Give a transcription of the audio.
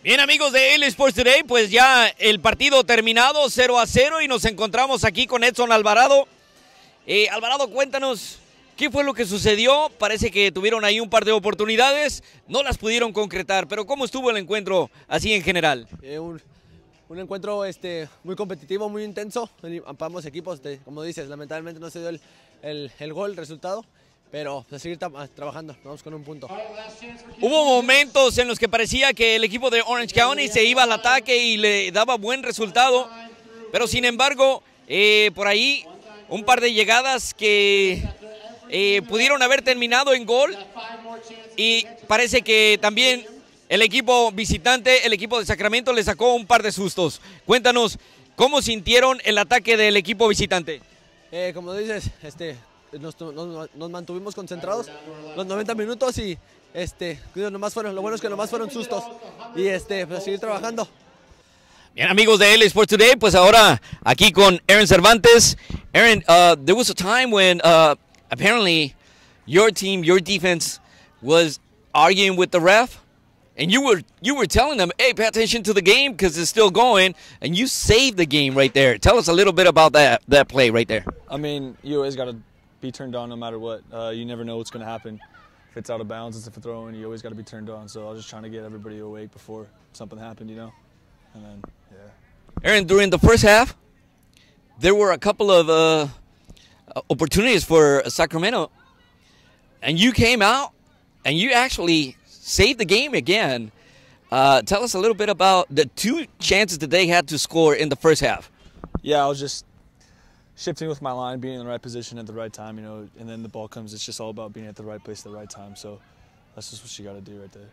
Bien amigos de El Sports Today, pues ya el partido terminado 0 a 0 y nos encontramos aquí con Edson Alvarado. Eh, Alvarado, cuéntanos qué fue lo que sucedió. Parece que tuvieron ahí un par de oportunidades, no las pudieron concretar, pero ¿cómo estuvo el encuentro así en general? Eh, un, encuentro este, muy competitivo, muy intenso ambos equipos. como dices, lamentablemente no se dio el, el gol, el resultado pero a seguir trabajando, vamos con un punto. Hubo momentos en los que parecía que el equipo de Orange County se iba al ataque y le daba buen resultado, pero sin embargo, eh, por ahí un par de llegadas que eh, pudieron haber terminado en gol y parece que también el equipo visitante, el equipo de Sacramento, le sacó un par de sustos. Cuéntanos, ¿cómo sintieron el ataque del equipo visitante? Eh, como dices, este, nos, nos, nos, mantuvimos concentrados los 90 minutos y este, nomás fueron, lo bueno es que nomás fueron sustos y este, pues, seguir trabajando. Bien, amigos de LA Sports Today, pues ahora aquí con Aaron Cervantes. Aaron, uh, there was a time when uh, apparently your team, your defense was arguing with the ref. and you were you were telling them, "Hey, pay attention to the game because it's still going," and you saved the game right there. Tell us a little bit about that that play right there. I mean, you always got to be turned on no matter what. Uh, you never know what's going to happen. If it's out of bounds, it's a throw and you always got to be turned on. So I was just trying to get everybody awake before something happened, you know? And then, yeah. Aaron, during the first half, there were a couple of uh, opportunities for Sacramento, and you came out and you actually saved the game again. Uh, tell us a little bit about the two chances that they had to score in the first half. Yeah, I was just shifting with my line, being in the right position at the right time, you know, and then the ball comes. It's just all about being at the right place at the right time. So that's just what you got to do right there.